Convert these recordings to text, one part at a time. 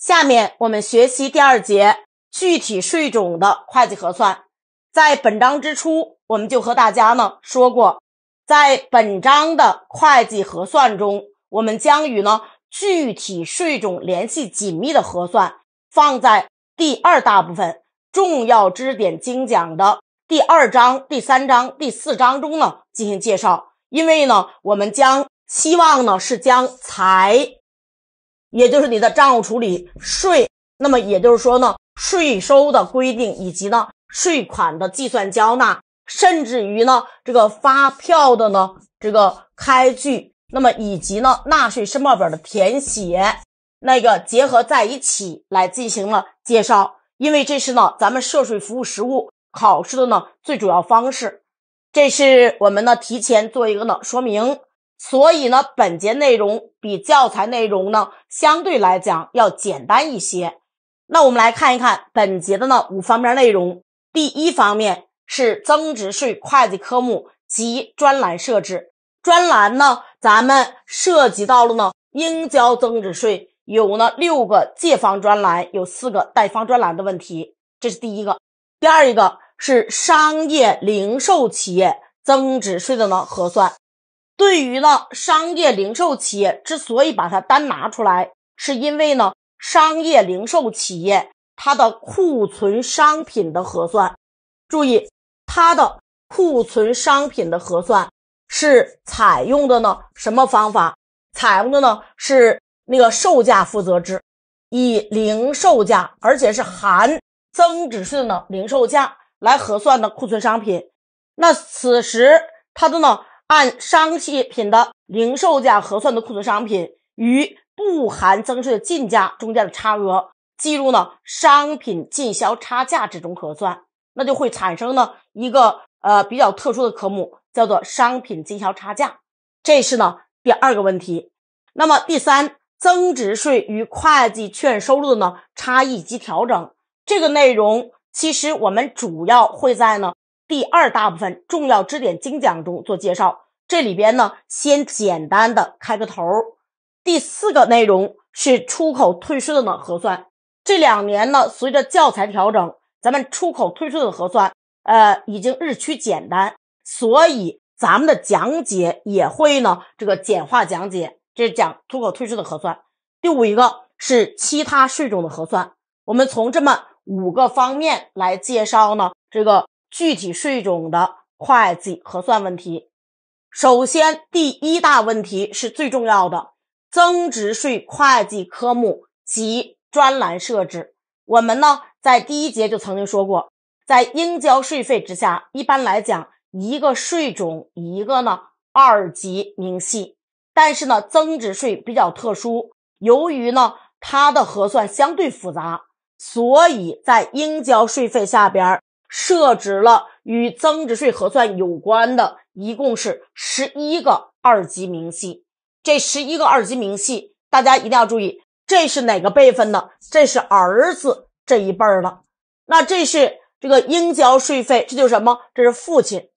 下面我们学习第二节具体税种的会计核算。在本章之初，我们就和大家呢说过，在本章的会计核算中，我们将与呢具体税种联系紧密的核算放在第二大部分重要知识点精讲的第二章、第三章、第四章中呢进行介绍。因为呢，我们将希望呢是将财。也就是你的账务处理税，那么也就是说呢，税收的规定以及呢税款的计算、缴纳，甚至于呢这个发票的呢这个开具，那么以及呢纳税申报表的填写，那个结合在一起来进行了介绍。因为这是呢咱们涉税服务实务考试的呢最主要方式，这是我们呢提前做一个呢说明。所以呢，本节内容比教材内容呢相对来讲要简单一些。那我们来看一看本节的呢五方面内容。第一方面是增值税会计科目及专栏设置。专栏呢，咱们涉及到了呢应交增值税，有呢六个借方专栏，有四个贷方专栏的问题，这是第一个。第二一个是商业零售企业增值税的呢核算。对于呢，商业零售企业之所以把它单拿出来，是因为呢，商业零售企业它的库存商品的核算，注意它的库存商品的核算是采用的呢什么方法？采用的呢是那个售价负责制，以零售价，而且是含增值税的零售价来核算的库存商品。那此时它的呢？按商品的零售价核算的库存商品与不含增值税进价中间的差额，计入呢商品进销差价之中核算，那就会产生呢一个呃比较特殊的科目，叫做商品进销差价。这是呢第二个问题。那么第三，增值税与会计确认收入的呢差异及调整这个内容，其实我们主要会在呢。第二大部分重要支点精讲中做介绍，这里边呢先简单的开个头儿。第四个内容是出口退税的核算，这两年呢随着教材调整，咱们出口退税的核算呃已经日趋简单，所以咱们的讲解也会呢这个简化讲解。这是讲出口退税的核算。第五一个是其他税种的核算，我们从这么五个方面来介绍呢这个。具体税种的会计核算问题，首先第一大问题是最重要的增值税会计科目及专栏设置。我们呢在第一节就曾经说过，在应交税费之下，一般来讲一个税种一个呢二级明细，但是呢增值税比较特殊，由于呢它的核算相对复杂，所以在应交税费下边儿。设置了与增值税核算有关的，一共是十一个二级明细。这十一个二级明细，大家一定要注意，这是哪个辈分的？这是儿子这一辈儿的。那这是这个应交税费，这就是什么？这是父亲。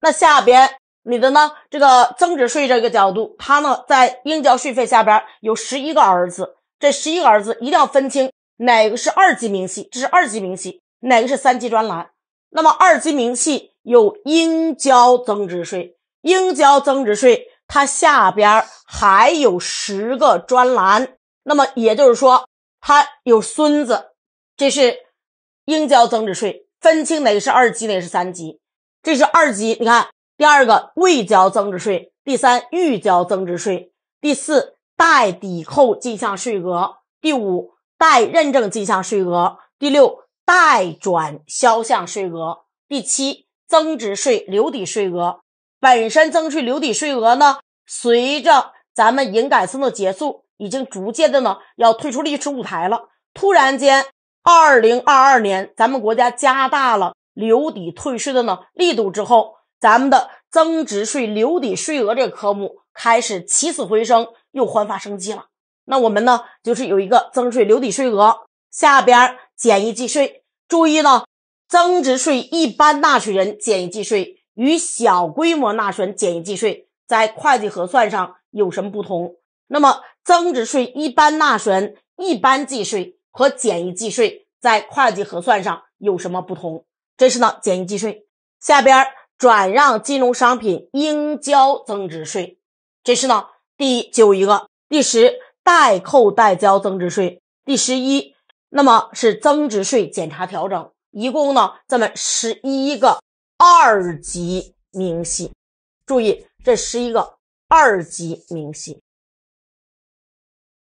那下边你的呢？这个增值税这个角度，他呢在应交税费下边有十一个儿子。这十一个儿子一定要分清。哪个是二级明细？这是二级明细。哪个是三级专栏？那么二级明细有应交增值税，应交增值税它下边还有十个专栏。那么也就是说，它有孙子。这是应交增值税，分清哪个是二级，哪个是三级。这是二级。你看，第二个未交增值税，第三预交增值税，第四代抵扣进项税额，第五。代认证进项税额，第六代转销项税额，第七增值税留抵税额，本身增值税留抵税额呢，随着咱们营改增的结束，已经逐渐的呢要退出历史舞台了。突然间，二零二二年，咱们国家加大了留抵退税的呢力度之后，咱们的增值税留抵税额这个科目开始起死回生，又焕发生机了。那我们呢，就是有一个增值税留抵税额，下边儿简易计税。注意呢，增值税一般纳税人简易计税与小规模纳税人简易计税在会计核算上有什么不同？那么增值税一般纳税人一般计税和简易计税在会计核算上有什么不同？这是呢简易计税下边转让金融商品应交增值税。这是呢第九一个第十。代扣代交增值税第十一，那么是增值税检查调整，一共呢，咱们十一个二级明细，注意这十一个二级明细。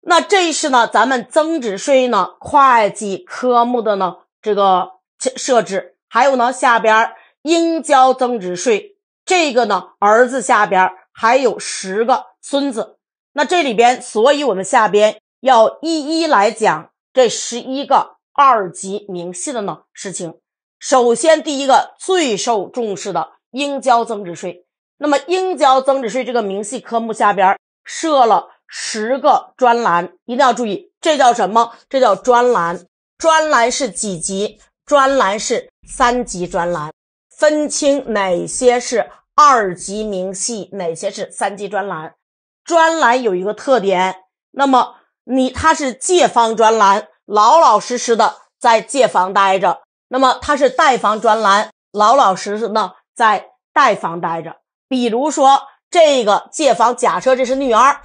那这是呢，咱们增值税呢会计科目的呢这个设设置，还有呢下边应交增值税这个呢儿子下边还有十个孙子。那这里边，所以我们下边要一一来讲这十一个二级明细的呢事情。首先，第一个最受重视的应交增值税。那么，应交增值税这个明细科目下边设了十个专栏，一定要注意，这叫什么？这叫专栏。专栏是几级？专栏是三级专栏。分清哪些是二级明细，哪些是三级专栏。专栏有一个特点，那么你它是借方专栏，老老实实的在借房待着；那么它是贷方专栏，老老实实呢在贷房待着。比如说这个借房，假设这是女儿，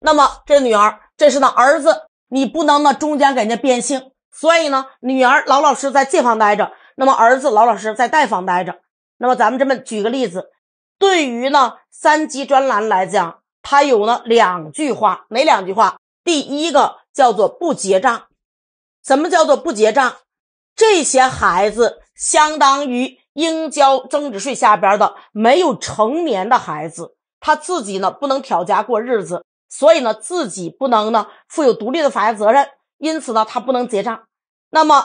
那么这女儿这是呢儿子，你不能呢中间给人家变性，所以呢女儿老老实在借房待着，那么儿子老老实在贷房待着。那么咱们这么举个例子，对于呢三级专栏来讲。他有呢两句话，哪两句话？第一个叫做不结账，什么叫做不结账？这些孩子相当于应交增值税下边的没有成年的孩子，他自己呢不能挑家过日子，所以呢自己不能呢负有独立的法律责任，因此呢他不能结账。那么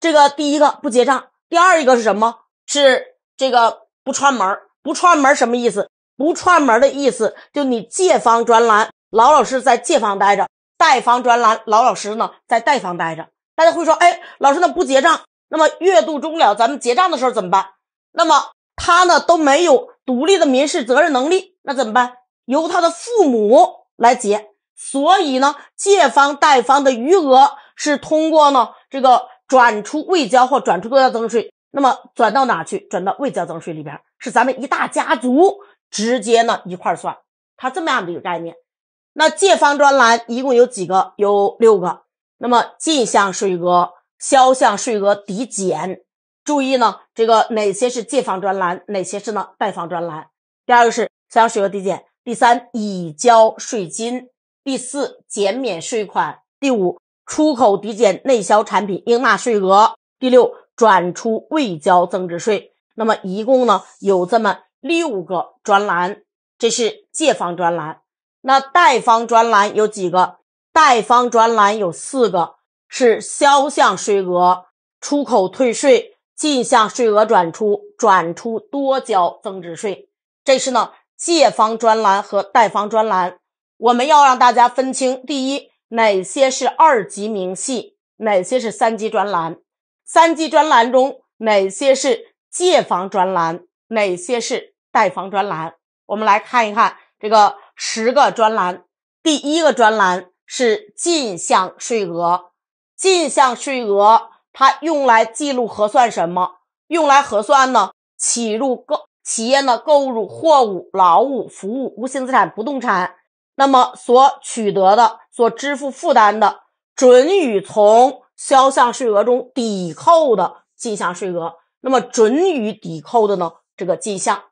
这个第一个不结账，第二一个是什么？是这个不串门不串门什么意思？不串门的意思，就你借方专栏老老实在借方待着，贷方专栏老老实呢在贷方待着。大家会说，哎，老师呢不结账，那么月度终了咱们结账的时候怎么办？那么他呢都没有独立的民事责任能力，那怎么办？由他的父母来结。所以呢，借方贷方的余额是通过呢这个转出未交或转出多交增值税，那么转到哪去？转到未交增值税里边，是咱们一大家族。直接呢一块儿算，它这么样的一个概念。那借方专栏一共有几个？有六个。那么进项税额、销项税额抵减，注意呢这个哪些是借方专栏，哪些是呢贷方专栏？第二个是销项税额抵减，第三已交税金，第四减免税款，第五出口抵减内销产品应纳税额，第六转出未交增值税。那么一共呢有这么。六个专栏，这是借方专栏。那贷方专栏有几个？贷方专栏有四个，是销项税额、出口退税、进项税额转出、转出多交增值税。这是呢借方专栏和贷方专栏。我们要让大家分清：第一，哪些是二级明细，哪些是三级专栏；三级专栏中，哪些是借方专栏？哪些是贷房专栏？我们来看一看这个十个专栏。第一个专栏是进项税额。进项税额它用来记录核算什么？用来核算呢？企入购企业呢购入货物、劳务、服务、无形资产、不动产，那么所取得的、所支付负担的，准予从销项税额中抵扣的进项税额。那么准予抵扣的呢？这个进项，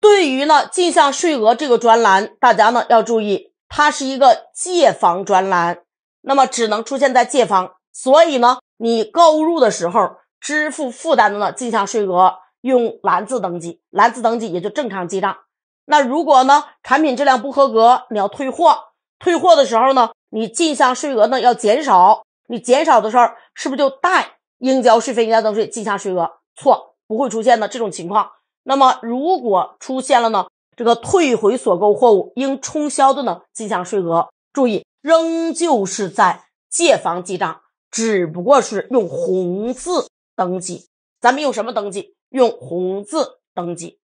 对于呢进项税额这个专栏，大家呢要注意，它是一个借方专栏，那么只能出现在借方。所以呢，你购入的时候支付负担的呢进项税额用蓝字登记，蓝字登记也就正常记账。那如果呢产品质量不合格，你要退货，退货的时候呢，你进项税额呢要减少，你减少的时候是不是就代应交税费、应交增值税进项税额？错。不会出现的这种情况。那么，如果出现了呢？这个退回所购货物应冲销的呢进项税额，注意，仍旧是在借方记账，只不过是用红字登记。咱们用什么登记？用红字登记。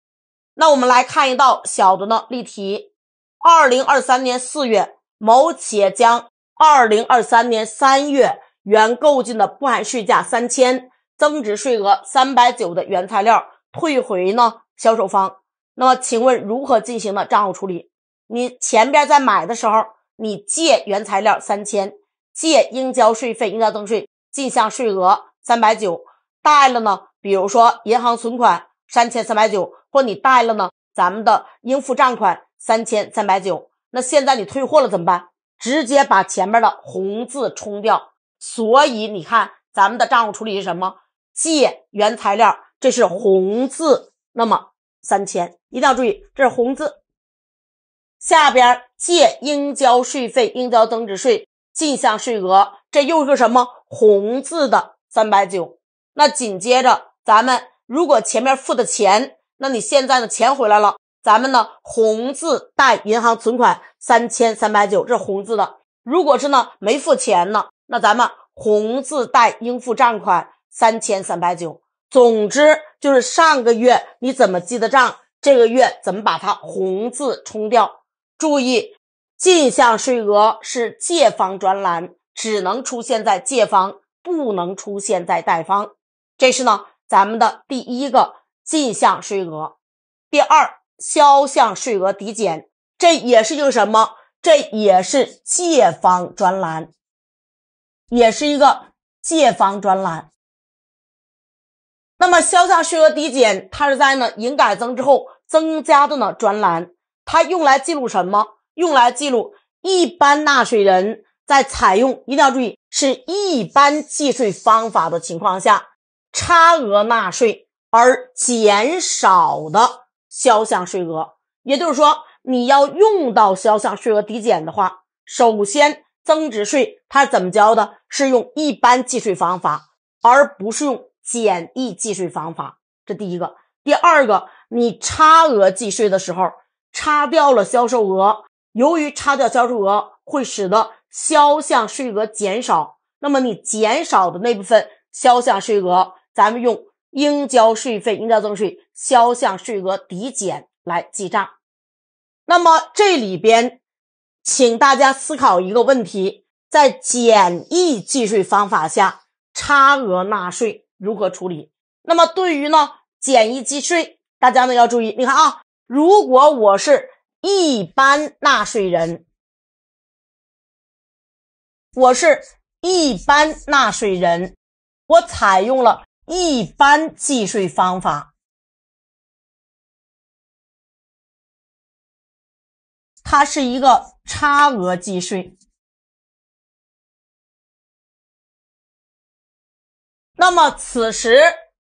那我们来看一道小的呢例题：二零二三年四月，某企业将二零二三年三月原购进的不含税价三千。增值税额三百九的原材料退回呢？销售方，那么请问如何进行的账务处理？你前边在买的时候，你借原材料三千，借应交税费、应交增税进项税额三百九，贷了呢？比如说银行存款三千三百九，或你贷了呢？咱们的应付账款三千三百九。那现在你退货了怎么办？直接把前面的红字冲掉。所以你看，咱们的账务处理是什么？借原材料，这是红字，那么三千一定要注意，这是红字。下边借应交税费、应交增值税进项税额，这又是什么红字的三百九？那紧接着咱们如果前面付的钱，那你现在呢钱回来了，咱们呢红字贷银行存款三千三百九，这红字的。如果是呢没付钱呢，那咱们红字贷应付账款。三千三百九，总之就是上个月你怎么记的账，这个月怎么把它红字冲掉？注意，进项税额是借方专栏，只能出现在借方，不能出现在贷方。这是呢，咱们的第一个进项税额。第二，销项税额抵减，这也是一个什么？这也是借方专栏，也是一个借方专栏。那么，销项税额抵减，它是在呢营改增之后增加的呢专栏，它用来记录什么？用来记录一般纳税人在采用一定要注意是一般计税方法的情况下差额纳税而减少的销项税额。也就是说，你要用到销项税额抵减的话，首先增值税它怎么交的？是用一般计税方法，而不是用。简易计税方法，这第一个；第二个，你差额计税的时候，差掉了销售额，由于差掉销售额会使得销项税额减少，那么你减少的那部分销项税额，咱们用应交税费、应交增值税销项税额抵减来记账。那么这里边，请大家思考一个问题：在简易计税方法下，差额纳税。如何处理？那么对于呢简易计税，大家呢要注意。你看啊，如果我是一般纳税人，我是一般纳税人，我采用了一般计税方法，它是一个差额计税。那么此时，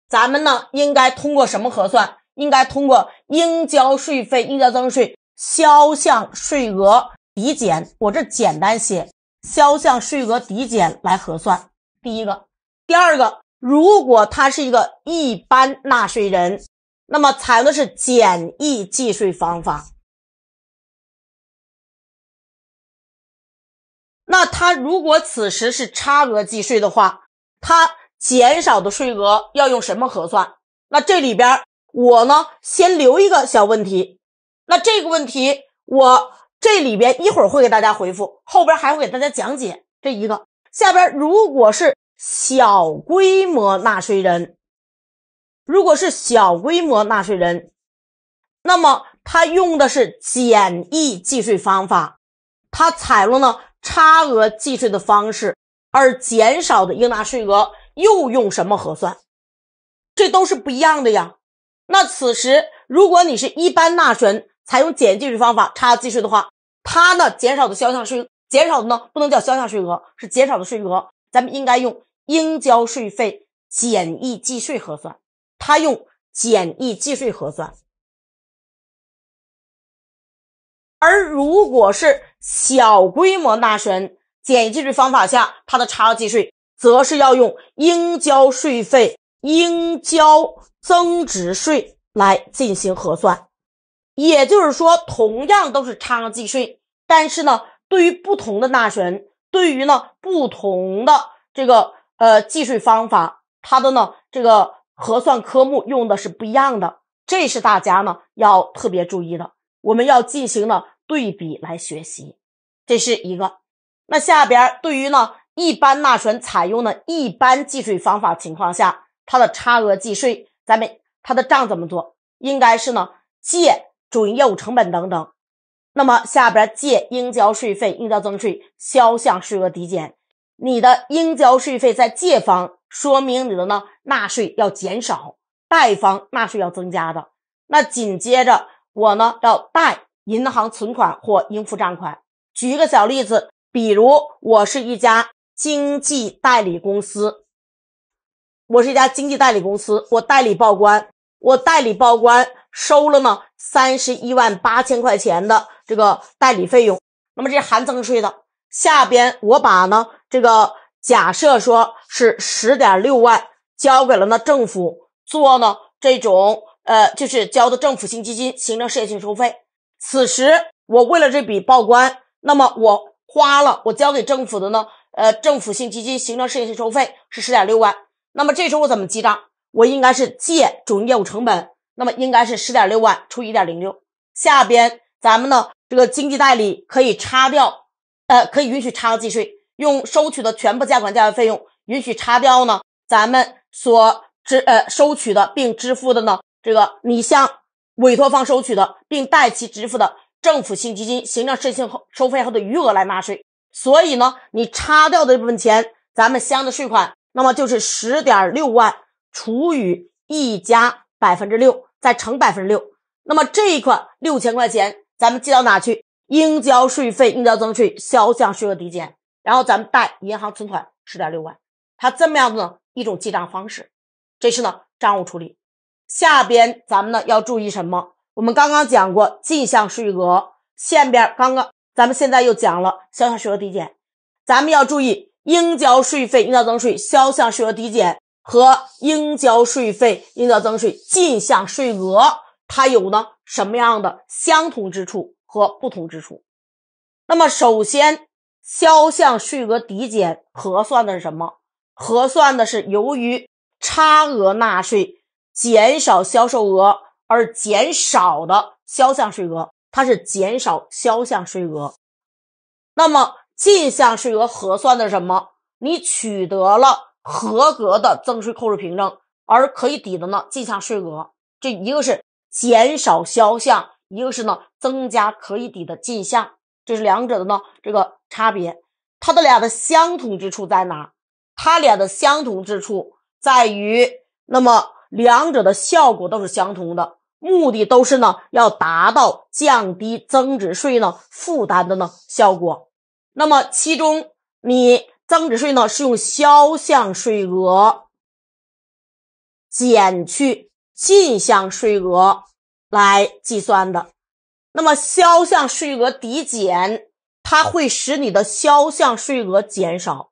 咱们呢应该通过什么核算？应该通过应交税费、应交增值税销项税额抵减。我这简单写销项税额抵减来核算。第一个，第二个，如果他是一个一般纳税人，那么采用的是简易计税方法。那他如果此时是差额计税的话，他。减少的税额要用什么核算？那这里边我呢先留一个小问题。那这个问题我这里边一会儿会给大家回复，后边还会给大家讲解这一个。下边如果是小规模纳税人，如果是小规模纳税人，那么他用的是简易计税方法，他采用了差额计税的方式，而减少的应纳税额。又用什么核算？这都是不一样的呀。那此时，如果你是一般纳税人采用简易计税方法差计税的话，它呢减少的销项税，减少的呢不能叫销项税额，是减少的税额。咱们应该用应交税费简易计税核算，它用简易计税核算。而如果是小规模纳税人简易计税方法下，它的差计税。则是要用应交税费、应交增值税来进行核算，也就是说，同样都是差额计税，但是呢，对于不同的纳税人，对于呢不同的这个呃计税方法，它的呢这个核算科目用的是不一样的，这是大家呢要特别注意的，我们要进行呢对比来学习，这是一个。那下边对于呢。一般纳税人采用的一般计税方法情况下，它的差额计税，咱们它的账怎么做？应该是呢借主营业务成本等等。那么下边借应交税费、应交增值税销项税额抵减。你的应交税费在借方，说明你的呢纳税要减少；贷方纳税要增加的。那紧接着我呢要贷银行存款或应付账款。举一个小例子，比如我是一家。经济代理公司，我是一家经济代理公司，我代理报关，我代理报关收了呢三十一万八千块钱的这个代理费用，那么这含增值税的。下边我把呢这个假设说是十点六万交给了那政府做呢这种呃就是交的政府性基金、行政事业性收费。此时我为了这笔报关，那么我花了我交给政府的呢。呃，政府性基金、行政事业性收费是十点六万，那么这时候我怎么记账？我应该是借主营业务成本，那么应该是十点六万除以点零六。下边咱们呢，这个经济代理可以差掉，呃，可以允许差额计税，用收取的全部价款、价位费用，允许差掉呢，咱们所支呃收取的并支付的呢，这个你向委托方收取的并代其支付的政府性基金、行政事业性收费后的余额来纳税。所以呢，你差掉的这部分钱，咱们相应的税款，那么就是十点六万除以一加百分之六，再乘百分之六。那么这一款六千块钱，咱们记到哪去？应交税费、应交增值税、销项税额抵减，然后咱们贷银行存款十点六万。它这么样子一种记账方式，这是呢账务处理。下边咱们呢要注意什么？我们刚刚讲过进项税额，下边刚刚。咱们现在又讲了销项税额抵减，咱们要注意应交税费应交增值税、销项税额抵减和应交税费应交增值税进项税额，它有呢什么样的相同之处和不同之处？那么首先，销项税额抵减核算的是什么？核算的是由于差额纳税减少销售额而减少的销项税额。它是减少销项税额，那么进项税额核算的什么？你取得了合格的增税扣除凭证，而可以抵的呢？进项税额，这一个是减少销项，一个是呢增加可以抵的进项，这是两者的呢这个差别。它的俩的相同之处在哪？它俩的相同之处在于，那么两者的效果都是相同的。目的都是呢，要达到降低增值税呢负担的呢效果。那么，其中你增值税呢是用销项税额减去进项税额来计算的。那么，销项税额抵减，它会使你的销项税额减少，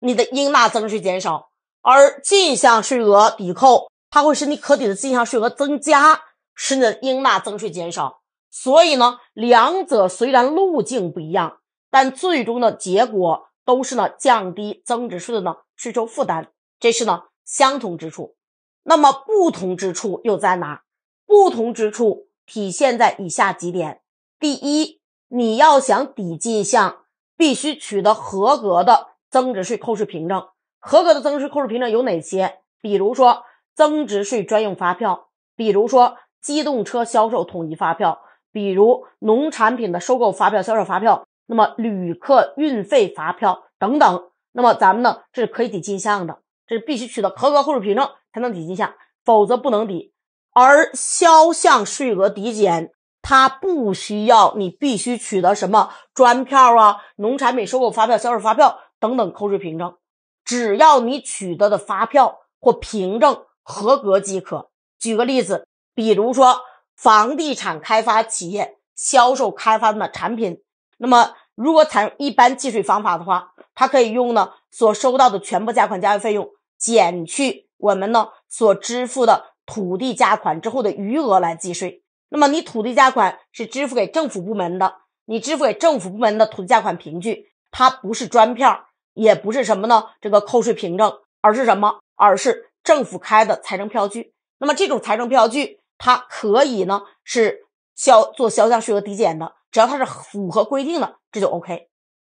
你的应纳增值税减少；而进项税额抵扣，它会使你可抵的进项税额增加。使呢应纳增税减少，所以呢，两者虽然路径不一样，但最终的结果都是呢降低增值税的呢税收负担，这是呢相同之处。那么不同之处又在哪？不同之处体现在以下几点：第一，你要想抵进项，必须取得合格的增值税扣税凭证。合格的增值税扣税凭证有哪些？比如说增值税专用发票，比如说。机动车销售统一发票，比如农产品的收购发票、销售发票，那么旅客运费发票等等。那么咱们呢，这是可以抵进项的，这是必须取得合格扣税凭证才能抵进项，否则不能抵。而销项税额抵减，它不需要你必须取得什么专票啊、农产品收购发票、销售发票等等扣税凭证，只要你取得的发票或凭证合格即可。举个例子。比如说，房地产开发企业销售开发的产品，那么如果采用一般计税方法的话，它可以用呢所收到的全部价款、交易费用减去我们呢所支付的土地价款之后的余额来计税。那么你土地价款是支付给政府部门的，你支付给政府部门的土地价款凭据，它不是专票，也不是什么呢？这个扣税凭证，而是什么？而是政府开的财政票据。那么这种财政票据。它可以呢，是消做销项税额抵减的，只要它是符合规定的，这就 O K。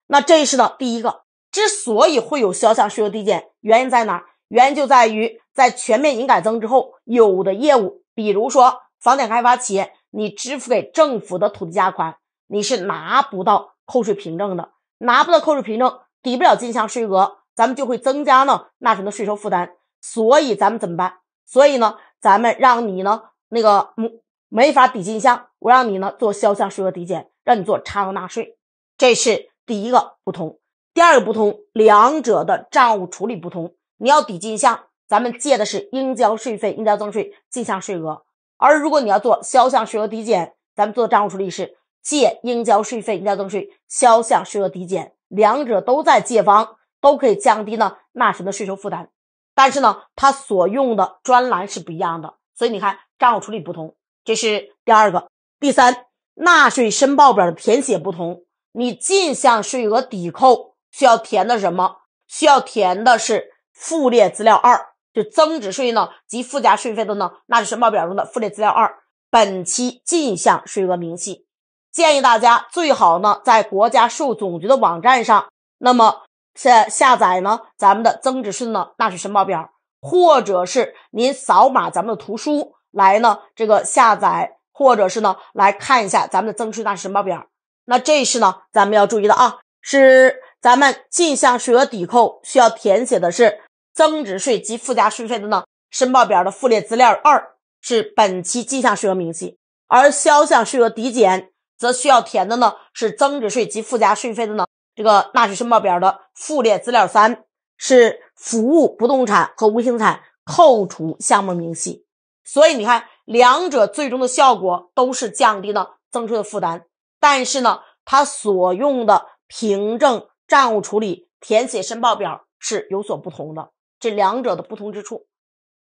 那这是呢第一个，之所以会有销项税额抵减，原因在哪？原因就在于在全面营改增之后，有的业务，比如说房地产开发企业，你支付给政府的土地价款，你是拿不到扣税凭证的，拿不到扣税凭证，抵不了进项税额，咱们就会增加呢纳税的税收负担。所以咱们怎么办？所以呢，咱们让你呢。那个没没法抵进项，我让你呢做销项税额抵减，让你做差额纳税，这是第一个不同。第二个不同，两者的账务处理不同。你要抵进项，咱们借的是应交税费、应交增值税进项税额；而如果你要做销项税额抵减，咱们做账务处理是借应交税费、应交增值税销项税额抵减。两者都在借方，都可以降低呢纳税的税收负担。但是呢，它所用的专栏是不一样的，所以你看。账务处理不同，这是第二个。第三，纳税申报表的填写不同。你进项税额抵扣需要填的什么？需要填的是附列资料二，就增值税呢及附加税费的呢纳税申报表中的附列资料二本期进项税额明细。建议大家最好呢在国家税务总局的网站上，那么下下载呢咱们的增值税呢纳税申报表，或者是您扫码咱们的图书。来呢，这个下载或者是呢，来看一下咱们的增值税纳税申报表。那这是呢，咱们要注意的啊，是咱们进项税额抵扣需要填写的是增值税及附加税费的呢申报表的附列资料二，是本期进项税额明细；而销项税额抵减则需要填的呢是增值税及附加税费的呢这个纳税申报表的附列资料三，是服务不动产和无形产扣除项目明细。所以你看，两者最终的效果都是降低了增值税的负担，但是呢，它所用的凭证、账务处理、填写申报表是有所不同的。这两者的不同之处，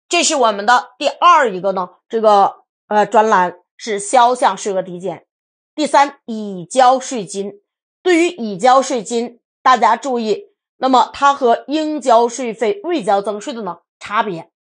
这是我们的第二一个呢，这个呃专栏是销项税额抵减。第三，已交税金，对于已交税金，大家注意，那么它和应交税费、未交增值税的呢差别，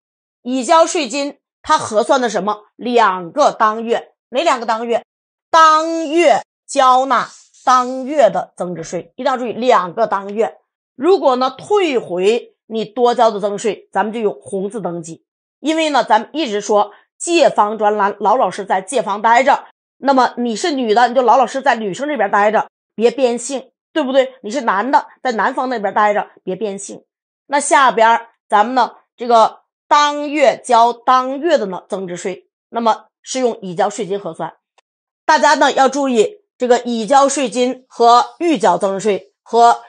已交税金。它核算的什么？两个当月，哪两个当月？当月交纳当月的增值税，一定要注意两个当月。如果呢退回你多交的增值税，咱们就用红字登记，因为呢咱们一直说借方专栏老老实实在借方待着。那么你是女的，你就老老实实在女生这边待着，别变性，对不对？你是男的，在男方那边待着，别变性。那下边咱们呢这个。当月交当月的呢增值税，那么是用已交税金核算。大家呢要注意这个已交税金和预缴增值税和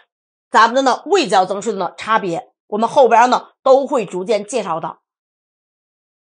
咱们的呢未交增值税的呢差别。我们后边呢都会逐渐介绍的。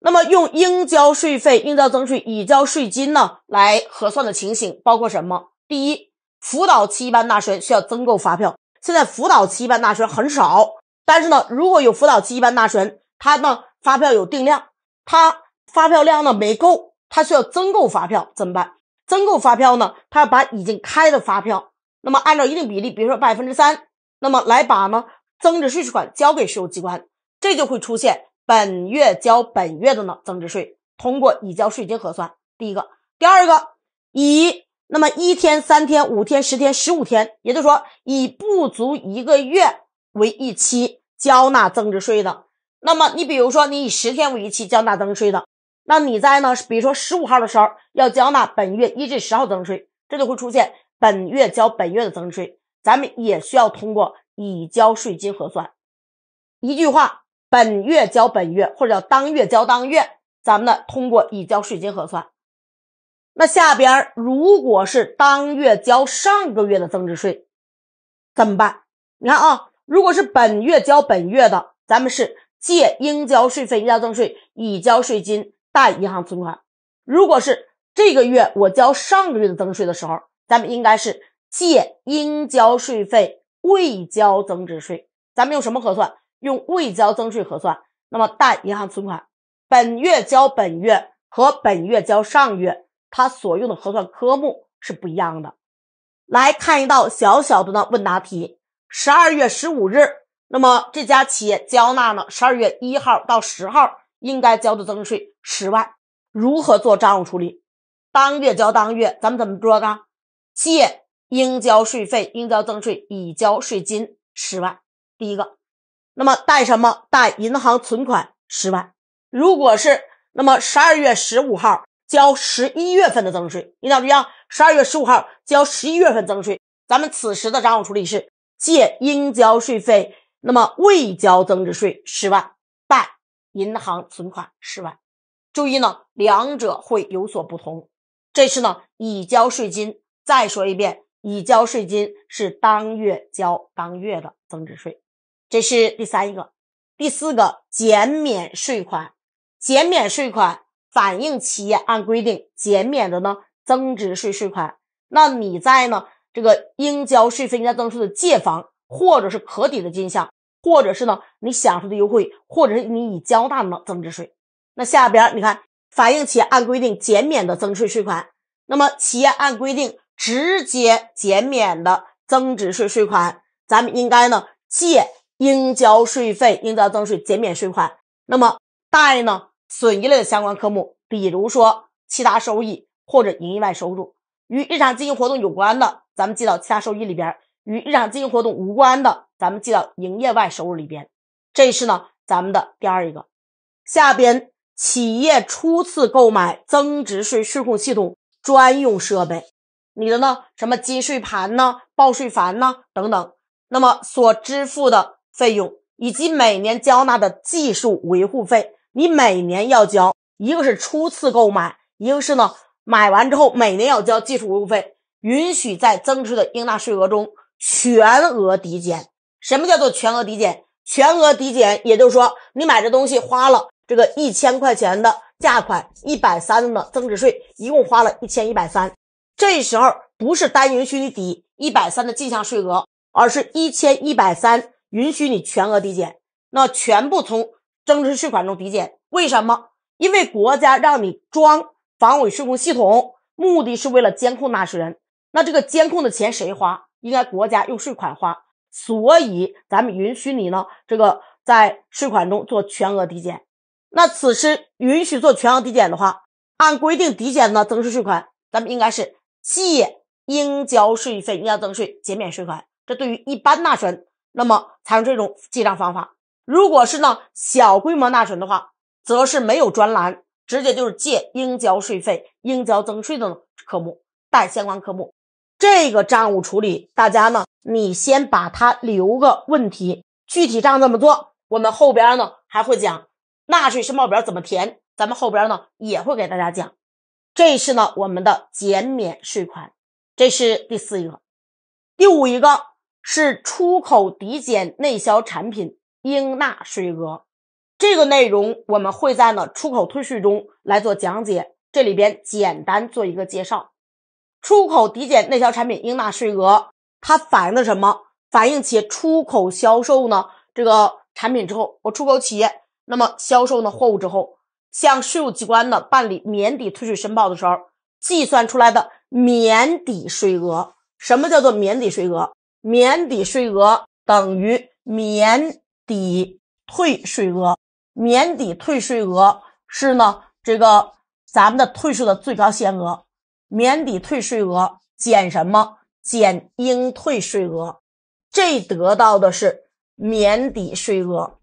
那么用应交税费、应交增值税、已交税金呢来核算的情形包括什么？第一，辅导期一般纳税人需要增购发票。现在辅导期一般纳税人很少，但是呢，如果有辅导期一般纳税人，他呢。发票有定量，他发票量呢没够，他需要增购发票怎么办？增购发票呢，他要把已经开的发票，那么按照一定比例，比如说百分之三，那么来把呢增值税税款交给税务机关，这就会出现本月交本月的呢增值税，通过已交税金核算。第一个，第二个，以那么一天、三天、五天、十天、十五天，也就是说以不足一个月为一期交纳增值税的。那么你比如说，你以十天为一期缴纳增值税的，那你在呢，比如说十五号的时候要缴纳本月一至十号增值税，这就会出现本月交本月的增值税，咱们也需要通过已交税金核算。一句话，本月交本月或者叫当月交当月，咱们呢通过已交税金核算。那下边如果是当月交上个月的增值税怎么办？你看啊，如果是本月交本月的，咱们是。借应交税费、应交增值税、已交税金，贷银行存款。如果是这个月我交上个月的增值税的时候，咱们应该是借应交税费、未交增值税。咱们用什么核算？用未交增值税核算。那么，贷银行存款。本月交本月和本月交上月，它所用的核算科目是不一样的。来看一道小小的呢问答题：十二月十五日。那么这家企业交纳呢？十二月一号到十号应该交的增值税十万，如何做账务处理？当月交当月，咱们怎么做呢？借应交税费、应交增值税、已交税金十万。第一个，那么贷什么？贷银行存款十万。如果是那么十二月十五号交十一月份的增值税，你咋意啊，十二月十五号交十一月份增值税，咱们此时的账务处理是借应交税费。那么未交增值税十万，贷银行存款十万。注意呢，两者会有所不同。这是呢已交税金。再说一遍，已交税金是当月交当月的增值税。这是第三一个，第四个减免税款。减免税款反映企业按规定减免的呢增值税税款。那你在呢这个应交税费应交增值税的借方。或者是可抵的进项，或者是呢你享受的优惠，或者是你已交纳的增值税。那下边你看，反映企业按规定减免的增值税税款，那么企业按规定直接减免的增值税税款，咱们应该呢借“应交税费——应交增值税——减免税款”，那么贷呢损益类的相关科目，比如说其他收益或者营业外收入，与日常经营活动有关的，咱们记到其他收益里边。与日常经营活动无关的，咱们记到营业外收入里边。这是呢，咱们的第二一个。下边企业初次购买增值税税控系统专用设备，你的呢，什么金税盘呢、报税盘呢等等，那么所支付的费用以及每年交纳的技术维护费，你每年要交，一个是初次购买，一个是呢买完之后每年要交技术维护费，允许在增值的应纳税额中。全额抵减，什么叫做全额抵减？全额抵减，也就是说，你买这东西花了这个一千块钱的价款，一百三的增值税，一共花了一千一百三。这时候不是单允许你抵一百三的进项税额，而是一千一百三允许你全额抵减，那全部从增值税款中抵减。为什么？因为国家让你装防伪税控系统，目的是为了监控纳税人。那这个监控的钱谁花？应该国家用税款花，所以咱们允许你呢，这个在税款中做全额抵减。那此时允许做全额抵减的话，按规定抵减的增值税款，咱们应该是借“应交税费——应交增值税”减免税款。这对于一般纳税人，那么采用这种记账方法。如果是呢小规模纳税人的话，则是没有专栏，直接就是借“应交税费——应交增值税”的科目，带相关科目。这个账务处理，大家呢，你先把它留个问题。具体账怎么做，我们后边呢还会讲。纳税申报表怎么填，咱们后边呢也会给大家讲。这是呢我们的减免税款，这是第四一个。第五一个，是出口抵减内销产品应纳税额，这个内容我们会在呢出口退税中来做讲解。这里边简单做一个介绍。出口抵减内销产品应纳税额，它反映的什么？反映企业出口销售呢这个产品之后，我出口企业那么销售呢货物之后，向税务机关呢办理免抵退税申报的时候，计算出来的免抵税额。什么叫做免抵税额？免抵税额等于免抵退税额。免抵退税额是呢这个咱们的退税的最高限额。免抵退税额减什么？减应退税额，这得到的是免抵税额。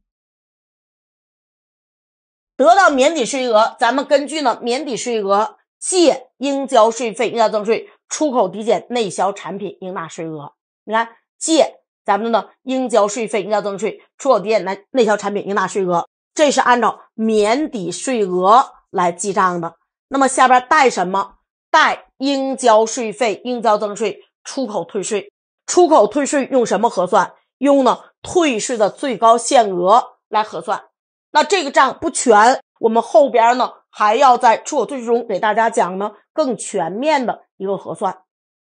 得到免抵税额，咱们根据呢免抵税额借应交税费、应交增值税、出口抵减内销产品应纳税额。你看借咱们的呢应交税费、应交增值税、出口抵减内内销产品应纳税额，这是按照免抵税额来记账的。那么下边带什么？代应交税费、应交增值税、出口退税、出口退税用什么核算？用呢退税的最高限额来核算。那这个账不全，我们后边呢还要在出口退税中给大家讲呢更全面的一个核算。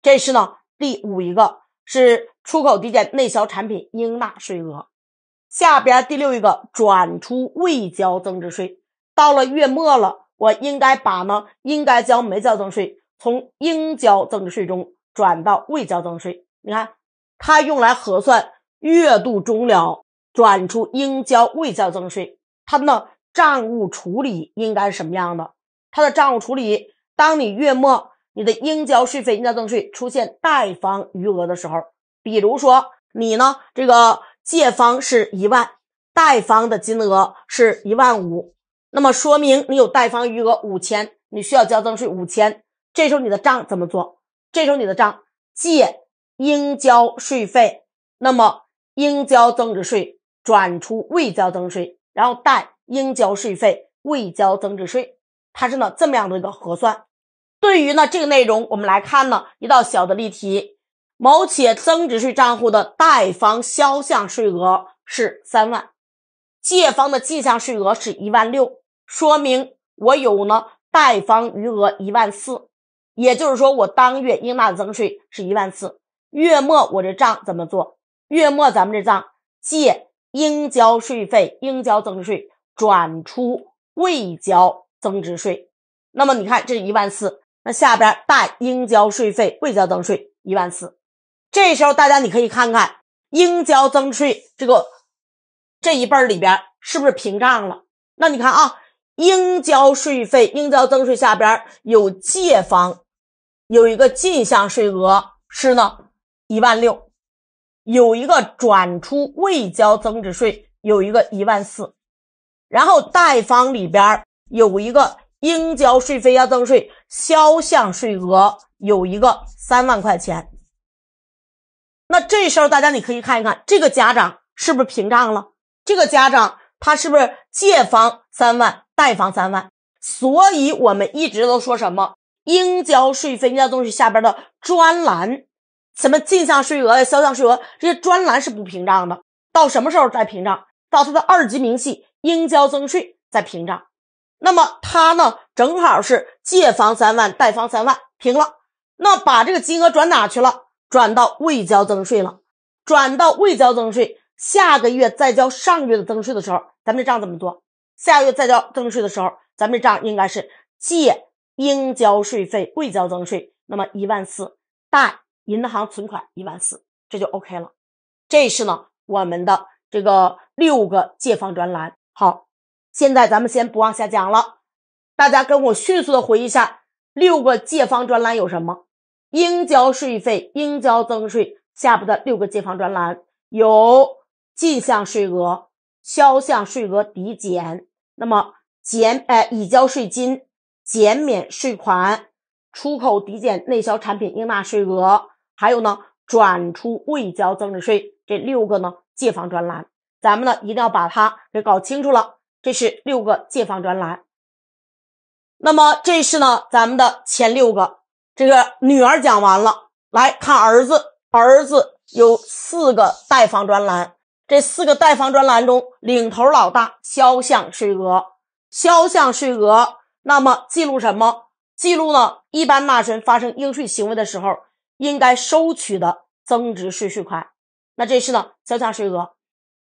这是呢第五一个，是出口抵减内销产品应纳税额。下边第六一个，转出未交增值税，到了月末了。我应该把呢，应该交没交增值税，从应交增值税中转到未交增值税。你看，它用来核算月度终了转出应交未交增值税，他的账务处理应该是什么样的？他的账务处理，当你月末你的应交税费、应交增值税出现贷方余额的时候，比如说你呢，这个借方是一万，贷方的金额是一万五。那么说明你有贷方余额五千，你需要交增值税五千，这时候你的账怎么做？这时候你的账借应交税费，那么应交增值税转出未交增值税，然后贷应交税费未交增值税，它是呢这么样的一个核算。对于呢这个内容，我们来看呢一道小的例题：某企业增值税账户的贷方销项税额是三万。借方的进项税额是一万六，说明我有呢贷方余额一万四，也就是说我当月应纳的增值税是一万四。月末我这账怎么做？月末咱们这账借应交税费应交增值税转出未交增值税。那么你看这一万四，那下边贷应交税费未交增值税一万四。这时候大家你可以看看应交增值税这个。这一辈儿里边是不是平账了？那你看啊，应交税费、应交增税下边有借方，有一个进项税额是呢一万六，有一个转出未交增值税有一个一万四，然后贷方里边有一个应交税费、要增税销项税额有一个三万块钱。那这时候大家你可以看一看，这个家长是不是平账了？这个家长他是不是借方三万，贷方三万？所以我们一直都说什么应交税费那东西下边的专栏，什么进项税额、销项税额这些专栏是不平账的。到什么时候再平账？到他的二级明细应交增税再平账。那么他呢，正好是借方三万，贷方三万平了。那把这个金额转哪去了？转到未交增税了。转到未交增税。下个月再交上月的增税的时候，咱们这账怎么做？下个月再交增值税的时候，咱们这账应该是借应交税费、未交增税，那么一万四，贷银行存款一万四，这就 OK 了。这是呢我们的这个六个借方专栏。好，现在咱们先不往下讲了，大家跟我迅速的回忆一下六个借方专栏有什么？应交税费、应交增税，下边的六个借方专栏有。进项税额、销项税额抵减，那么减呃已交税金、减免税款、出口抵减内销产品应纳税额，还有呢转出未交增值税这六个呢借方专栏，咱们呢一定要把它给搞清楚了。这是六个借方专栏。那么这是呢咱们的前六个，这个女儿讲完了，来看儿子，儿子有四个贷方专栏。这四个贷方专栏中，领头老大销项税额，销项税额，那么记录什么？记录呢？一般纳税人发生应税行为的时候，应该收取的增值税税款。那这是呢销项税额。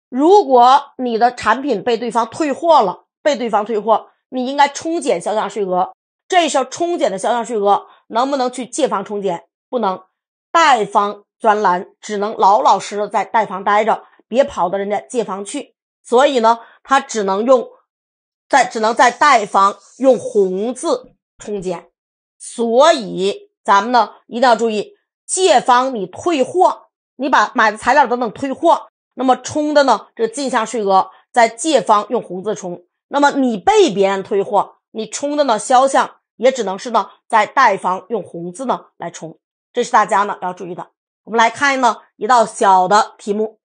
如果你的产品被对方退货了，被对方退货，你应该冲减销项税额。这时候冲减的销项税额能不能去借方冲减？不能，贷方专栏只能老老实实的在贷方待着。别跑到人家借方去，所以呢，他只能用在只能在贷方用红字冲减。所以咱们呢一定要注意，借方你退货，你把买的材料等等退货，那么冲的呢这进项税额在借方用红字冲。那么你被别人退货，你冲的呢销项也只能是呢在贷方用红字呢来冲。这是大家呢要注意的。我们来看呢一道小的题目。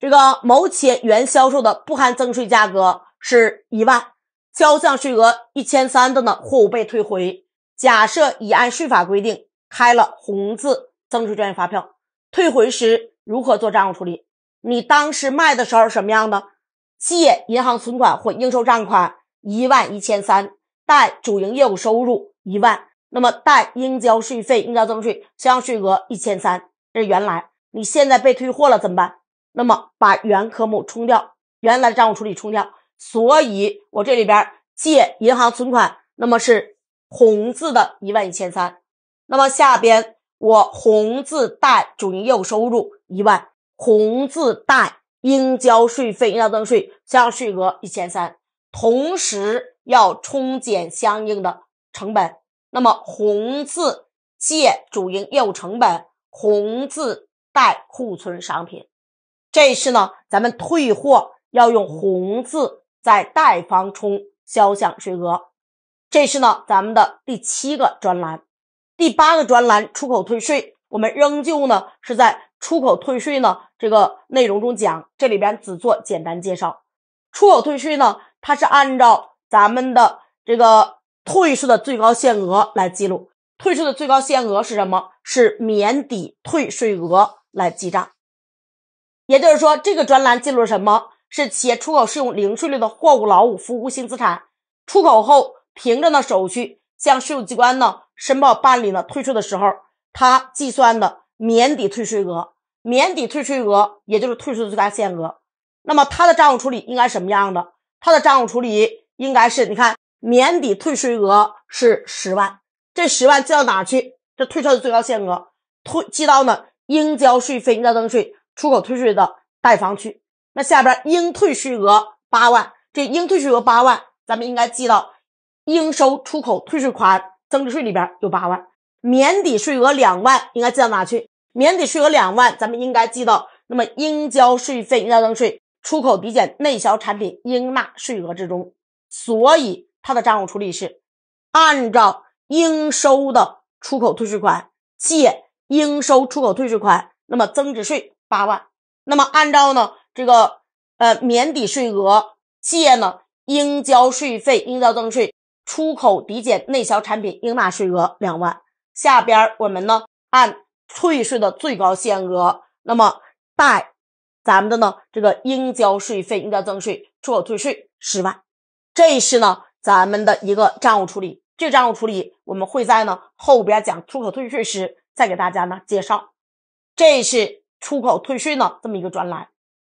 这个某企业原销售的不含增税价格是一万，交项税额一千三的呢货物被退回，假设已按税法规定开了红字增值税专用发票，退回时如何做账务处理？你当时卖的时候什么样的？借银行存款或应收账款一万一千三，贷主营业务收入一万，那么贷应交税费、应交增值税（销项税额）一千三，这是原来。你现在被退货了怎么办？那么把原科目冲掉，原来的账务处理冲掉。所以，我这里边借银行存款，那么是红字的一万一千三。那么下边我红字贷主营业务收入一万，红字贷应交税费、应交增值税相应税额一千三，同时要冲减相应的成本。那么红字借主营业务成本，红字贷库存商品。这是呢，咱们退货要用红字在贷方冲销项税额。这是呢，咱们的第七个专栏，第八个专栏出口退税，我们仍旧呢是在出口退税呢这个内容中讲，这里边只做简单介绍。出口退税呢，它是按照咱们的这个退税的最高限额来记录，退税的最高限额是什么？是免抵退税额来记账。也就是说，这个专栏记录了什么？是企业出口适用零税率的货物、劳务、服务性资产，出口后凭证的手续，向税务机关呢申报办理了退税的时候，他计算的免抵退税额，免抵退税额也就是退税的最大限额。那么他的账务处理应该什么样的？他的账务处理应该是，你看，免抵退税额是十万，这十万记到哪去？这退税的最高限额，退记到呢应交税费应交增值税。出口退税的贷方去，那下边应退税额八万，这应退税额八万，咱们应该记到应收出口退税款增值税里边有八万，免抵税额两万应该记到哪去？免抵税额两万，咱们应该记到那么应交税费应交增值税出口抵减内销产品应纳税额之中。所以它的账务处理是按照应收的出口退税款借应收出口退税款，那么增值税。八万，那么按照呢这个呃免抵税额借呢应交税费应交增值税出口抵减内销产品应纳税额两万，下边我们呢按退税的最高限额，那么贷咱们的呢这个应交税费应交增值税出口退税十万，这是呢咱们的一个账务处理。这账务处理我们会在呢后边讲出口退税时再给大家呢介绍。这是。出口退税呢这么一个专栏，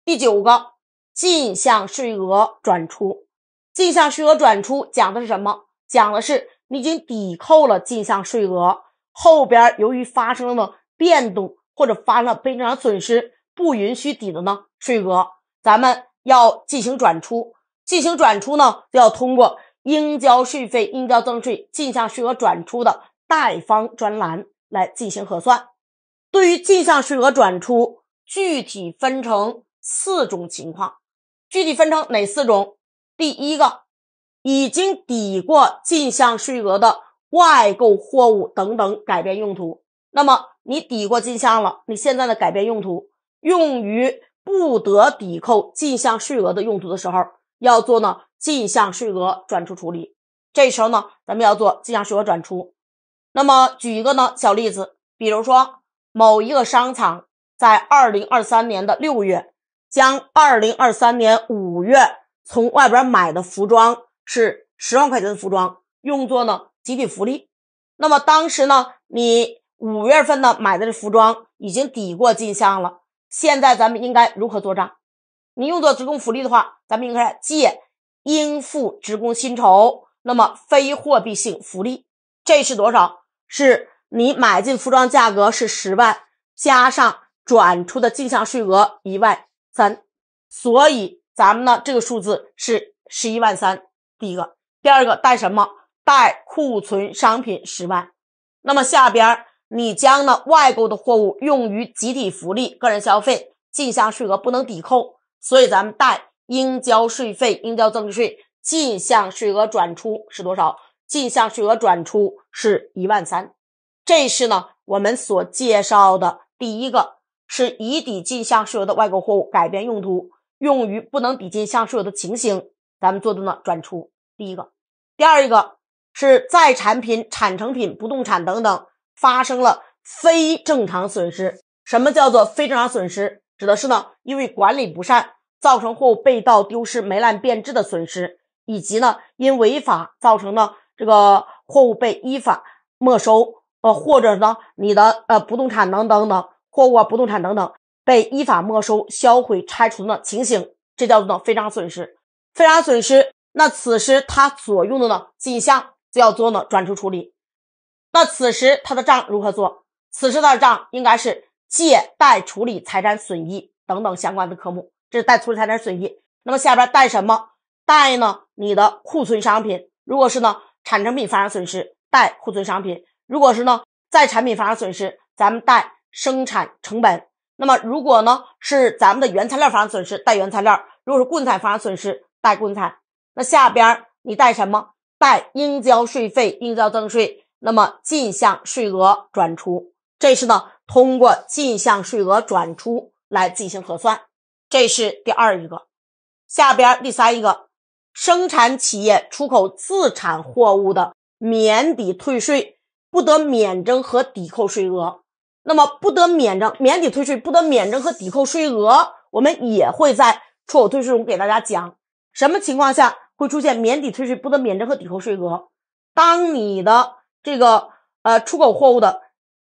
第九个进项税额转出，进项税额转出讲的是什么？讲的是你已经抵扣了进项税额，后边由于发生了变动或者发生了非常损失，不允许抵的呢税额，咱们要进行转出，进行转出呢要通过应交税费、应交增值税进项税额转出的贷方专栏来进行核算。对于进项税额转出，具体分成四种情况，具体分成哪四种？第一个，已经抵过进项税额的外购货物等等改变用途，那么你抵过进项了，你现在的改变用途，用于不得抵扣进项税额的用途的时候，要做呢进项税额转出处理。这时候呢，咱们要做进项税额转出。那么举一个呢小例子，比如说。某一个商场在二零二三年的六月，将二零二三年五月从外边买的服装是十万块钱的服装，用作呢集体福利。那么当时呢，你五月份呢买的这服装已经抵过进项了。现在咱们应该如何做账？你用作职工福利的话，咱们应该借应付职工薪酬。那么非货币性福利这是多少？是。你买进服装价格是十万，加上转出的进项税额一万三，所以咱们呢这个数字是十一万三。第一个，第二个带什么？带库存商品十万。那么下边你将呢外购的货物用于集体福利、个人消费，进项税额不能抵扣，所以咱们带应交税费、应交增值税进项税额转出是多少？进项税额转出是一万三。这是呢，我们所介绍的第一个是以抵进项税额的外国货物改变用途，用于不能抵进项税额的情形，咱们做的呢转出第一个。第二一个是在产品、产成品、不动产等等发生了非正常损失。什么叫做非正常损失？指的是呢，因为管理不善造成货物被盗、丢失、霉烂、变质的损失，以及呢因违法造成的这个货物被依法没收。呃，或者呢，你的呃不动产等等等，货物啊不动产等等被依法没收、销毁、拆除的情形，这叫做呢非常损失。非常损失，那此时他所用的呢进项就要做呢转出处理。那此时他的账如何做？此时的账应该是借“贷处理财产损益”等等相关的科目。这是带处理财产损益。那么下边带什么？带呢你的库存商品。如果是呢产成品发生损失，带库存商品。如果是呢，在产品发生损失，咱们带生产成本；那么如果呢是咱们的原材料发生损失，带原材料；如果是棍材发生损失，带棍材。那下边你带什么？带应交税费、应交增值税。那么进项税额转出，这是呢通过进项税额转出来进行核算。这是第二一个，下边第三一个，生产企业出口自产货物的免抵退税。不得免征和抵扣税额，那么不得免征、免抵退税，不得免征和抵扣税额，我们也会在出口退税中给大家讲，什么情况下会出现免抵退税、不得免征和抵扣税额？当你的这个呃出口货物的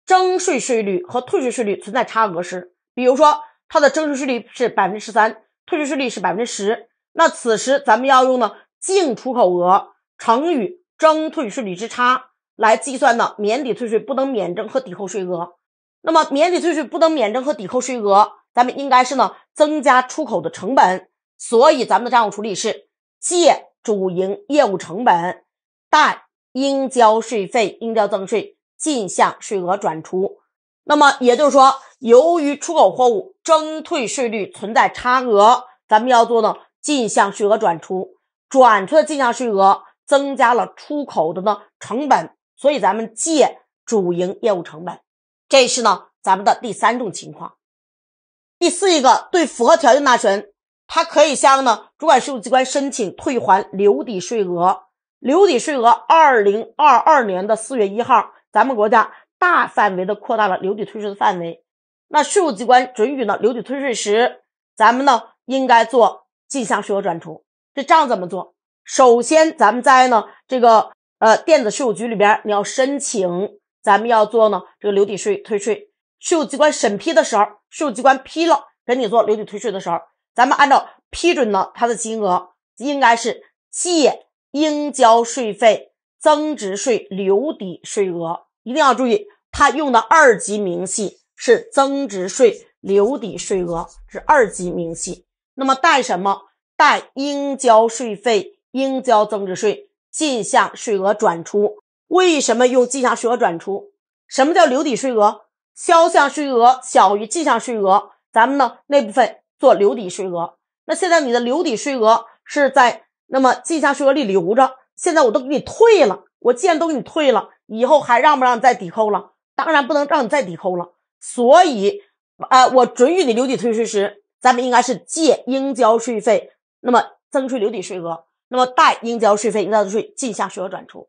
征税税率和退税税率存在差额时，比如说它的征税税率是百分之十三，退税税率是百分之十，那此时咱们要用的净出口额乘以征退税率之差。来计算的免抵退税不能免征和抵扣税额，那么免抵退税不能免征和抵扣税额，咱们应该是呢增加出口的成本，所以咱们的账务处理是借主营业务成本，贷应交税费应交增值税进项税额转出。那么也就是说，由于出口货物征退税率存在差额，咱们要做呢进项税额转出，转出的进项税额增加了出口的呢成本。所以咱们借主营业务成本，这是呢咱们的第三种情况。第四一个，对符合条件纳税人，他可以向呢主管税务机关申请退还留抵税额。留抵税额，二零二二年的四月一号，咱们国家大范围的扩大了留抵退税的范围。那税务机关准予呢留抵退税时，咱们呢应该做进项税额转出。这账怎么做？首先，咱们在呢这个。呃，电子税务局里边你要申请，咱们要做呢这个留抵税退税，税务机关审批的时候，税务机关批了给你做留抵退税的时候，咱们按照批准的它的金额，应该是借应交税费增值税留抵税额，一定要注意，它用的二级明细是增值税留抵税额是二级明细，那么贷什么？贷应交税费应交增值税。进项税额转出，为什么用进项税额转出？什么叫留抵税额？销项税额小于进项税额，咱们呢那部分做留抵税额。那现在你的留抵税额是在那么进项税额里留着。现在我都给你退了，我既然都给你退了，以后还让不让你再抵扣了？当然不能让你再抵扣了。所以，呃，我准予你留抵退税时，咱们应该是借应交税费，那么增税留抵税额。那么，代应交税费、应纳的税、进项税额转出，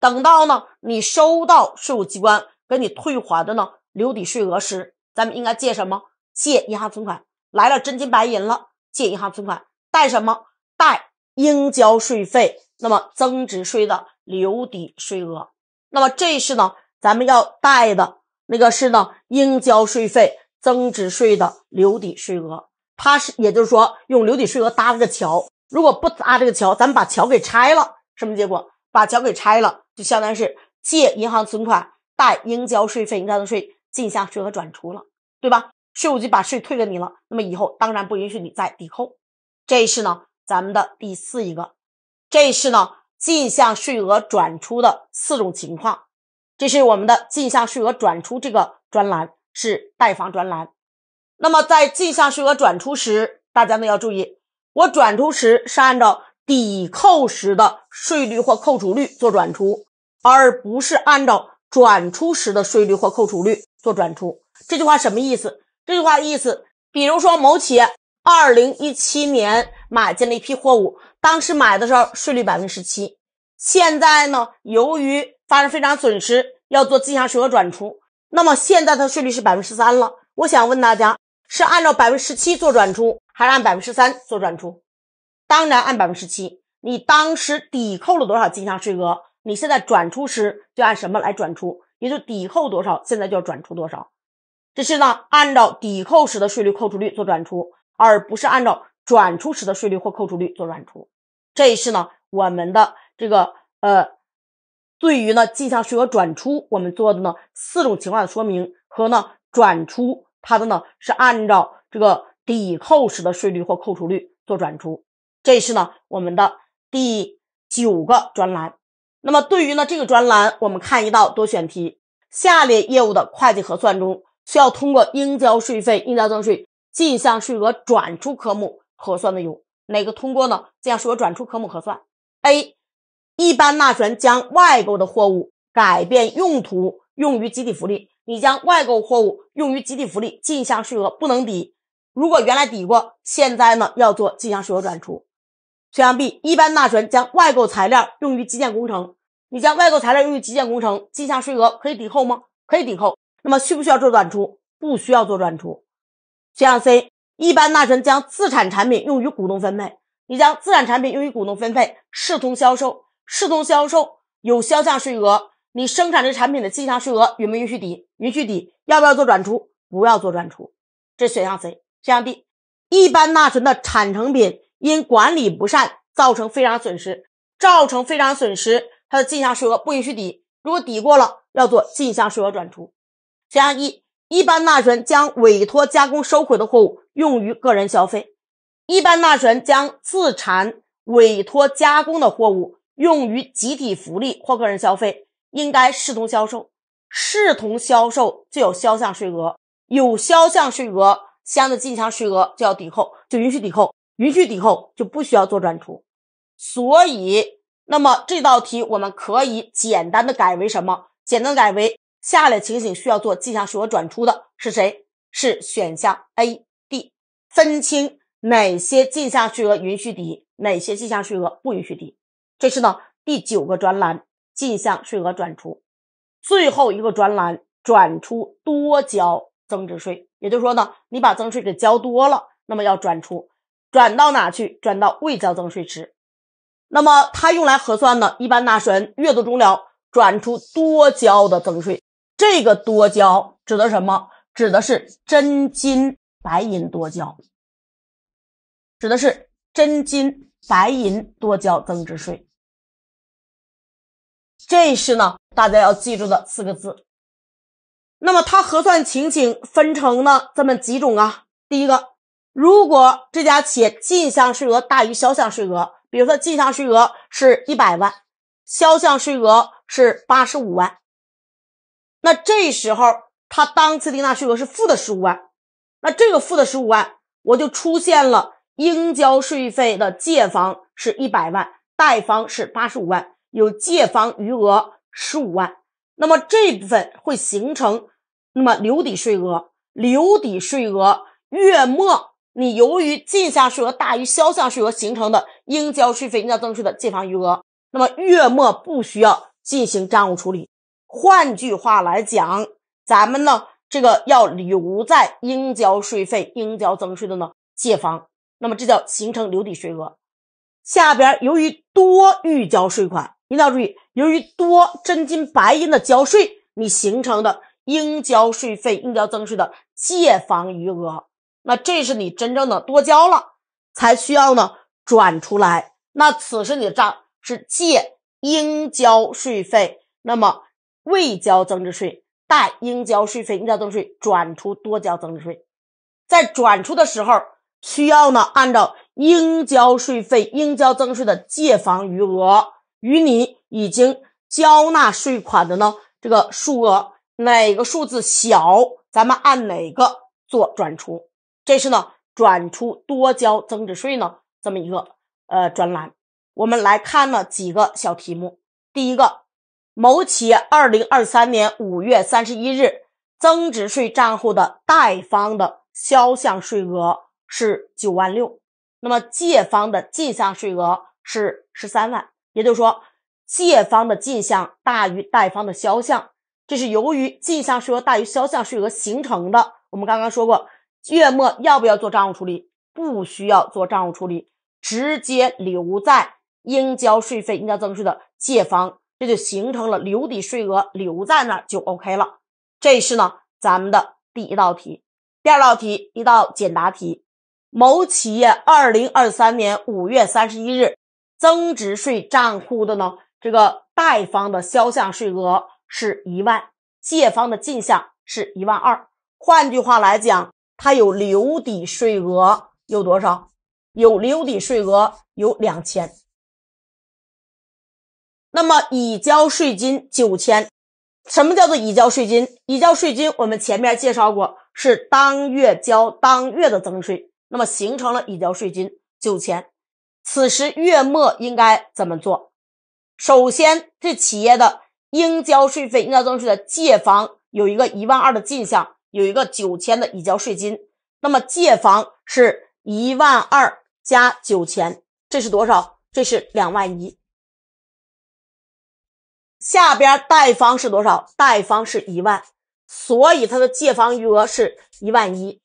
等到呢，你收到税务机关给你退还的呢留抵税额时，咱们应该借什么？借银行存款来了真金白银了，借银行存款，贷什么？贷应交税费，那么增值税的留抵税额。那么这是呢，咱们要贷的那个是呢，应交税费增值税的留抵税额，它是也就是说用留抵税额搭了个桥。如果不搭这个桥，咱们把桥给拆了，什么结果？把桥给拆了，就相当于是借银行存款，贷应交税费、应交的税、进项税额转出了，对吧？税务局把税退给你了，那么以后当然不允许你再抵扣。这是呢，咱们的第四一个，这是呢，进项税额转出的四种情况。这是我们的进项税额转出这个专栏是贷方专栏。那么在进项税额转出时，大家呢要注意。我转出时是按照抵扣时的税率或扣除率做转出，而不是按照转出时的税率或扣除率做转出。这句话什么意思？这句话意思，比如说某企业二零一七年买进了一批货物，当时买的时候税率百分之十七，现在呢，由于发生非常损失要做进项税额转出，那么现在它税率是百分之十三了。我想问大家。是按照百分之十七做转出，还是按百分之十三做转出？当然按百分之十七。你当时抵扣了多少进项税额？你现在转出时就按什么来转出？也就抵扣多少，现在就要转出多少。这是呢，按照抵扣时的税率扣除率做转出，而不是按照转出时的税率或扣除率做转出。这是呢，我们的这个呃，对于呢进项税额转出，我们做的呢四种情况的说明和呢转出。它的呢是按照这个抵扣时的税率或扣除率做转出，这是呢我们的第九个专栏。那么对于呢这个专栏，我们看一道多选题：下列业务的会计核算中，需要通过“应交税费——应交增值税进项税额转出”科目核算的有哪个？通过呢“进项税额转出”科目核算？A. 一般纳税人将外购的货物改变用途，用于集体福利。你将外购货物用于集体福利，进项税额不能抵。如果原来抵过，现在呢要做进项税额转出。选项 B，一般纳税人将外购材料用于基建工程，你将外购材料用于基建工程，进项税额可以抵扣吗？可以抵扣。那么需不需要做转出？不需要做转出。选项 C，一般纳税人将自产产品用于股东分配，你将自产产品用于股东分配，视同销售，视同销售有销项税额。你生产这产品的进项税额允不允许抵？允许抵，要不要做转出？不要做转出，这选项 C。选项 D，一般纳税人产成品因管理不善造成非常损失，造成非常损失，它的进项税额不允许抵。如果抵过了，要做进项税额转出。选项一，一般纳税人将委托加工收回的货物用于个人消费，一般纳税人将自产委托加工的货物用于集体福利或个人消费。应该视同销售，视同销售就有销项税额，有销项税额相应的进项税额就要抵扣，就允许抵扣，允许抵扣就不需要做转出。所以，那么这道题我们可以简单的改为什么？简单改为下列情形需要做进项税额转出的是谁？是选项 A、D。分清哪些进项税额允许抵，哪些进项税额不允许抵。这是呢第九个专栏。进项税额转出，最后一个专栏转出多交增值税，也就是说呢，你把增值税给交多了，那么要转出，转到哪去？转到未交增值税。那么它用来核算呢，一般纳税人月度终了转出多交的增值税。这个多交指的什么？指的是真金白银多交，指的是真金白银多交增值税。这是呢，大家要记住的四个字。那么它核算情景分成了这么几种啊。第一个，如果这家企业进项税额大于销项税额，比如说进项税额是一百万，销项税额是八十五万，那这时候它当次应纳税额是负的十五万。那这个负的十五万，我就出现了应交税费的借方是一百万，贷方是八十五万。有借方余额十五万，那么这部分会形成那么留抵税额。留抵税额月末你由于进项税额大于销项税额形成的应交税费、应交增值税的借方余额，那么月末不需要进行账务处理。换句话来讲，咱们呢这个要留在应交税费、应交增值税的呢借方，那么这叫形成留抵税额。下边由于多预交税款。一定要注意，由于多真金白银的交税，你形成的应交税费、应交增值税的借房余额，那这是你真正的多交了，才需要呢转出来。那此时你的账是借应交税费，那么未交增值税、待应交税费、应交增值税转出多交增值税，在转出的时候，需要呢按照应交税费、应交增值税的借房余额。与你已经交纳税款的呢，这个数额哪个数字小，咱们按哪个做转出。这是呢，转出多交增值税呢这么一个呃专栏。我们来看呢几个小题目。第一个，某企业二零二三年五月三十一日增值税账户的贷方的销项税额是九万六，那么借方的进项税额是十三万。也就是说，借方的进项大于贷方的销项，这是由于进项税额大于销项税额形成的。我们刚刚说过，月末要不要做账务处理？不需要做账务处理，直接留在应交税费、应交增值税的借方，这就形成了留抵税额，留在那就 OK 了。这是呢，咱们的第一道题。第二道题，一道简答题：某企业二零二三年五月三十一日。增值税账户的呢？这个贷方的销项税额是一万，借方的进项是一万二。换句话来讲，它有留抵税额有多少？有留抵税额有两千。那么已交税金九千，什么叫做已交税金？已交税金我们前面介绍过，是当月交当月的增值税，那么形成了已交税金九千。此时月末应该怎么做？首先，这企业的应交税费、应交增值税的借方有一个一万二的进项，有一个九千的已交税金。那么借方是一万二加九千，这是多少？这是两万一。下边贷方是多少？贷方是一万，所以它的借方余额是一万一。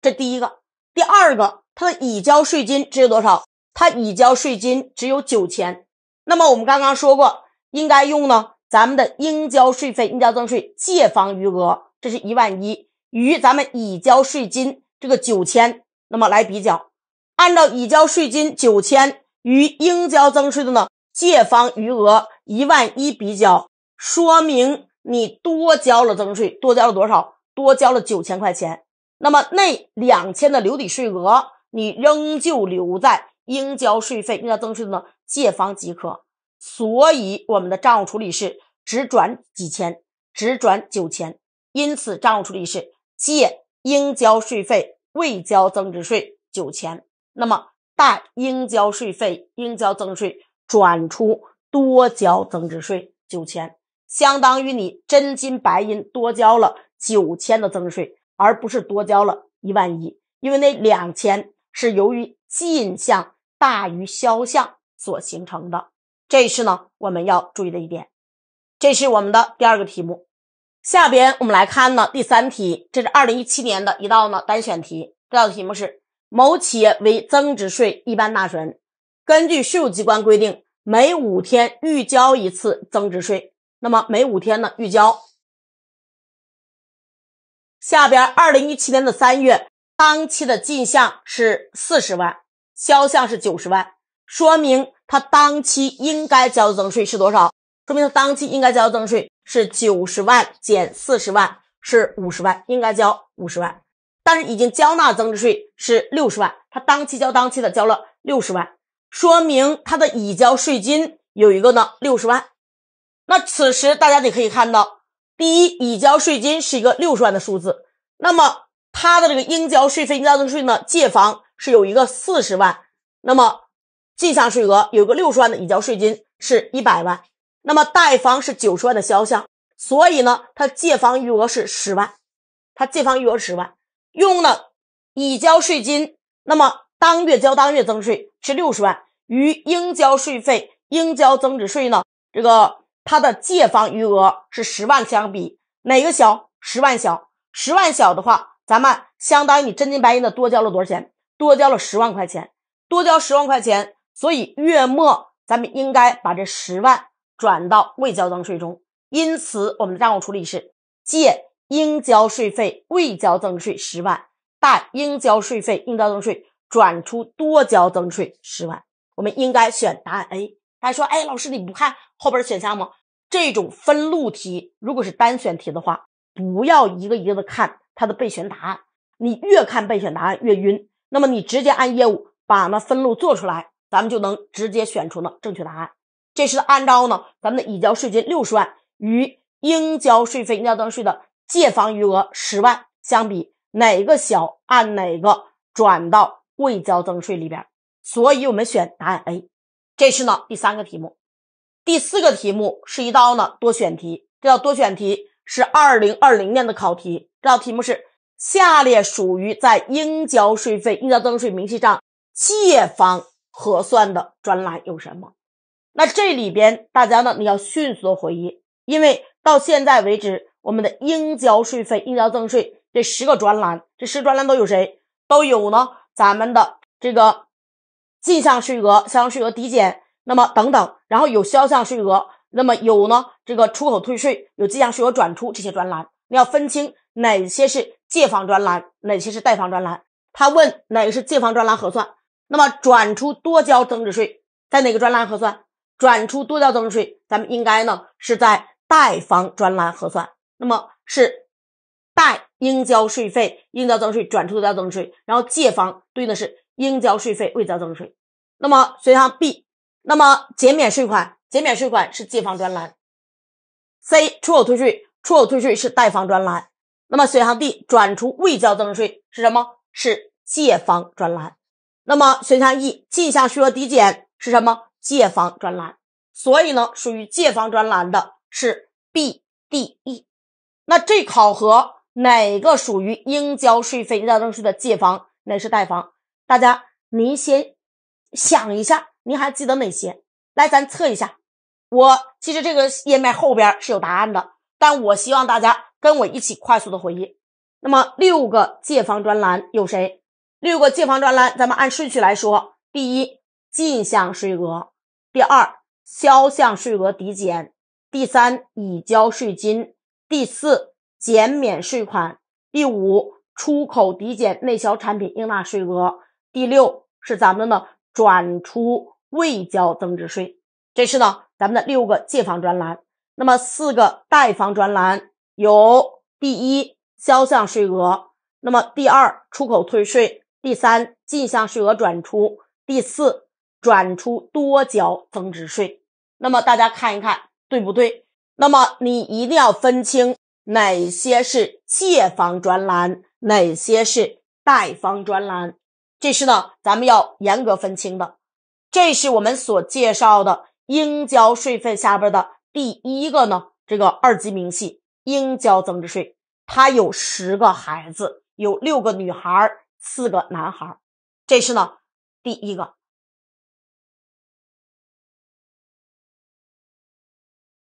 这第一个，第二个，它的已交税金只有多少？他已交税金只有九千，那么我们刚刚说过，应该用呢咱们的应交税费、应交增值税借方余额，这是一万一，与咱们已交税金这个九千，那么来比较，按照已交税金九千与应交增税的呢借方余额一万一比较，说明你多交了增税，多交了多少？多交了九千块钱，那么那两千的留抵税额，你仍旧留在。应交税费、应交增值税呢？借方即可。所以我们的账务处理是只转几千，只转九千。因此，账务处理是借应交税费、未交增值税九千，那么贷应交税费、应交增值税转出多交增值税九千，相当于你真金白银多交了九千的增值税，而不是多交了一万一，因为那两千是由于。进项大于销项所形成的，这是呢我们要注意的一点。这是我们的第二个题目，下边我们来看呢第三题，这是二零一七年的一道呢单选题。这道题目是某企业为增值税一般纳税人，根据税务机关规定，每五天预交一次增值税。那么每五天呢预交。下边二零一七年的三月当期的进项是四十万。销项是九十万，说明他当期应该交增值税是多少？说明他当期应该交增值税是九十万减四十万是五十万，应该交五十万。但是已经交纳增值税是六十万，他当期交当期的交了六十万，说明他的已交税金有一个呢六十万。那此时大家得可以看到，第一，已交税金是一个六十万的数字。那么他的这个应交税费、应交增值税呢，借方。是有一个四十万，那么进项税额有个六十万的已交税金是一百万，那么贷方是九十万的销项，所以呢，它借方余额是十万，它借方余额十万，用了已交税金，那么当月交当月增税是六十万，与应交税费应交增值税呢，这个它的借方余额是十万相比，哪个小？十万小，十万小的话，咱们相当于你真金白银的多交了多少钱？多交了十万块钱，多交十万块钱，所以月末咱们应该把这十万转到未交增值税中。因此，我们的账务处理是借应交税费未交增值税十万，贷应交税费应交增值税转出多交增值税十万。我们应该选答案 A。家说：“哎，老师，你不看后边选项吗？这种分录题，如果是单选题的话，不要一个一个的看它的备选答案，你越看备选答案越晕。”那么你直接按业务把那分录做出来，咱们就能直接选出呢正确答案。这是按照呢咱们的已交税金六十万与应交税费应交增值税的借方余额十万相比，哪个小按哪个转到未交增值税里边。所以我们选答案 A。这是呢第三个题目，第四个题目是一道呢多选题。这道多选题是二零二零年的考题，这道题目是下列属于在应交税费、应交增值税明细账借方核算的专栏有什么？那这里边大家呢，你要迅速的回忆，因为到现在为止，我们的应交税费、应交增值税这十个专栏，这十专栏都有谁都有呢？咱们的这个进项税额、销项税额抵减，那么等等，然后有销项税额，那么有呢这个出口退税、有进项税额转出这些专栏，你要分清哪些是。借方专栏哪些是贷方专栏？他问哪个是借方专栏核算？那么转出多交增值税在哪个专栏核算？转出多交增值税，咱们应该呢是在贷方专栏核算。那么是贷应交税费、应交增值税转出多交增值税，然后借方对应的是应交税费未交增值税。那么选项 B，那么减免税款，减免税款是借方专栏。C 出口退税，出口退税是贷方专栏。那么选项 D 转出未交增值税是什么？是借方专栏。那么选项 E 进项税额抵减是什么？借方专栏。所以呢，属于借方专栏的是 B、D、E。那这考核哪个属于应交税费、应交增值税的借方，哪是贷方？大家您先想一下，您还记得哪些？来，咱测一下。我其实这个页面后边是有答案的，但我希望大家。跟我一起快速的回忆，那么六个借方专栏有谁？六个借方专栏，咱们按顺序来说：第一进项税额，第二销项税额抵减，第三已交税金，第四减免税款，第五出口抵减内销产品应纳税额，第六是咱们的转出未交增值税。这是呢咱们的六个借方专栏。那么四个贷方专栏。有第一销项税额，那么第二出口退税，第三进项税额转出，第四转出多缴增值税。那么大家看一看对不对？那么你一定要分清哪些是借方专栏，哪些是贷方专栏，这是呢咱们要严格分清的。这是我们所介绍的应交税费下边的第一个呢这个二级明细。应交增值税。他有十个孩子，有六个女孩，四个男孩。这是呢，第一个。